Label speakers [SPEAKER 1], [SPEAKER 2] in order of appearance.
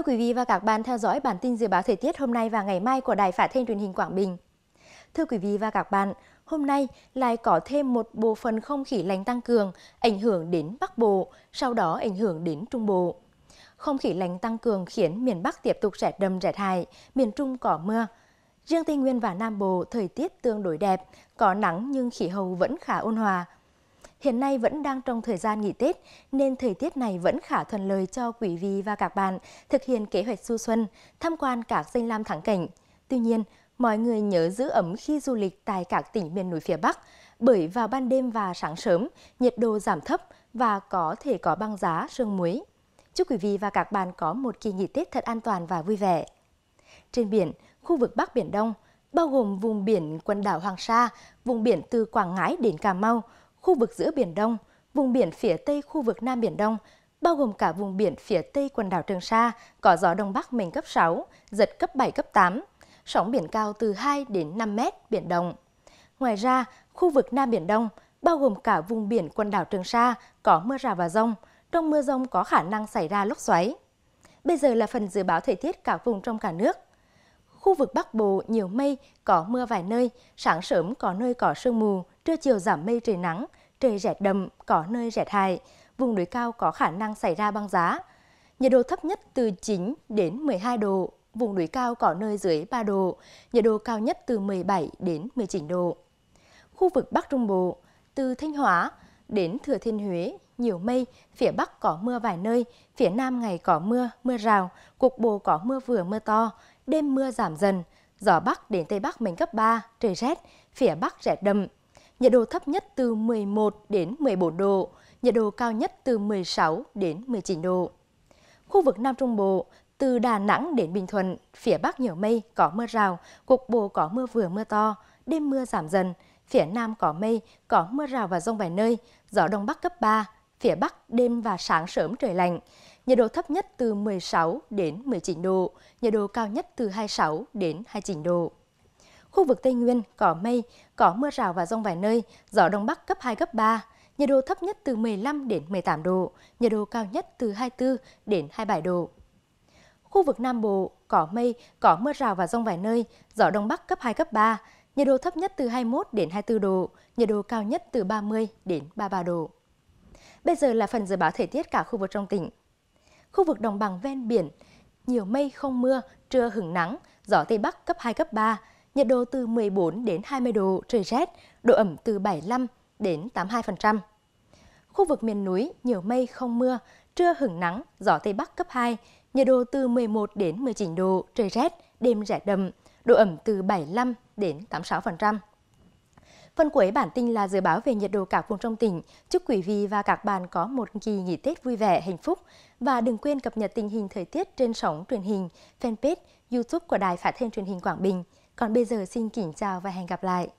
[SPEAKER 1] mời quý vị và các bạn theo dõi bản tin dự báo thời tiết hôm nay và ngày mai của Đài Phát thanh truyền hình Quảng Bình. Thưa quý vị và các bạn, hôm nay lại có thêm một bộ phận không khí lạnh tăng cường ảnh hưởng đến Bắc Bộ, sau đó ảnh hưởng đến Trung Bộ. Không khí lạnh tăng cường khiến miền Bắc tiếp tục rét đậm rét hại, miền Trung có mưa. Riêng Tây Nguyên và Nam Bộ thời tiết tương đối đẹp, có nắng nhưng khí hậu vẫn khá ôn hòa hiện nay vẫn đang trong thời gian nghỉ Tết nên thời tiết này vẫn khả thuận lợi cho quý vị và các bạn thực hiện kế hoạch du xuân, tham quan các danh lam thắng cảnh. Tuy nhiên, mọi người nhớ giữ ấm khi du lịch tại các tỉnh miền núi phía Bắc, bởi vào ban đêm và sáng sớm, nhiệt độ giảm thấp và có thể có băng giá, sương muối. Chúc quý vị và các bạn có một kỳ nghỉ Tết thật an toàn và vui vẻ. Trên biển, khu vực Bắc Biển Đông, bao gồm vùng biển quần đảo Hoàng Sa, vùng biển từ Quảng Ngãi đến Cà Mau, khu vực giữa Biển Đông, vùng biển phía tây khu vực Nam Biển Đông, bao gồm cả vùng biển phía tây quần đảo Trường Sa, có gió Đông Bắc mạnh cấp 6, giật cấp 7, cấp 8, sóng biển cao từ 2 đến 5 mét, biển động. Ngoài ra, khu vực Nam Biển Đông, bao gồm cả vùng biển quần đảo Trường Sa, có mưa rào và rông, trong mưa rông có khả năng xảy ra lốc xoáy. Bây giờ là phần dự báo thời tiết cả vùng trong cả nước khu vực Bắc Bộ nhiều mây, có mưa vài nơi, sáng sớm có nơi có sương mù, trưa chiều giảm mây trời nắng, trời rét đầm có nơi rét hại. Vùng núi cao có khả năng xảy ra băng giá. Nhiệt độ thấp nhất từ 9 đến 12 độ, vùng núi cao có nơi dưới 3 độ, nhiệt độ cao nhất từ 17 đến 19 độ. Khu vực Bắc Trung Bộ, từ Thanh Hóa đến Thừa Thiên Huế, nhiều mây, phía Bắc có mưa vài nơi, phía Nam ngày có mưa, mưa rào, cục bộ có mưa vừa mưa to, đêm mưa giảm dần, gió Bắc đến Tây Bắc mạnh cấp 3, trời rét, phía Bắc rét đậm. Nhiệt độ thấp nhất từ 11 đến 14 độ, nhiệt độ cao nhất từ 16 đến 19 độ. Khu vực Nam Trung Bộ, từ Đà Nẵng đến Bình Thuận, phía Bắc nhiều mây, có mưa rào, cục bộ có mưa vừa mưa to, đêm mưa giảm dần, phía Nam có mây, có mưa rào và rông vài nơi, gió Đông Bắc cấp 3, phía Bắc đêm và sáng sớm trời lạnh nhiệt độ thấp nhất từ 16 đến 19 độ, nhiệt độ cao nhất từ 26 đến 29 độ. Khu vực Tây Nguyên có mây, có mưa rào và rông vài nơi, gió đông bắc cấp 2 cấp 3, nhiệt độ thấp nhất từ 15 đến 18 độ, nhiệt độ cao nhất từ 24 đến 27 độ. Khu vực Nam Bộ có mây, có mưa rào và rông vài nơi, gió đông bắc cấp 2 cấp 3, nhiệt độ thấp nhất từ 21 đến 24 độ, nhiệt độ cao nhất từ 30 đến 33 độ. Bây giờ là phần dự báo thời tiết cả khu vực trong tỉnh khu vực đồng bằng ven biển, nhiều mây không mưa, trưa hứng nắng, gió Tây Bắc cấp 2, cấp 3, nhiệt độ từ 14 đến 20 độ, trời rét, độ ẩm từ 75 đến 82%. Khu vực miền núi, nhiều mây không mưa, trưa hứng nắng, gió Tây Bắc cấp 2, nhiệt độ từ 11 đến 19 độ, trời rét, đêm rét đầm độ ẩm từ 75 đến 86%. Phần cuối bản tin là dự báo về nhiệt độ các vùng trong tỉnh. Chúc quý vị và các bạn có một kỳ nghỉ Tết vui vẻ, hạnh phúc. Và đừng quên cập nhật tình hình thời tiết trên sóng truyền hình, fanpage, youtube của Đài Phát thanh truyền hình Quảng Bình. Còn bây giờ xin kính chào và hẹn gặp lại.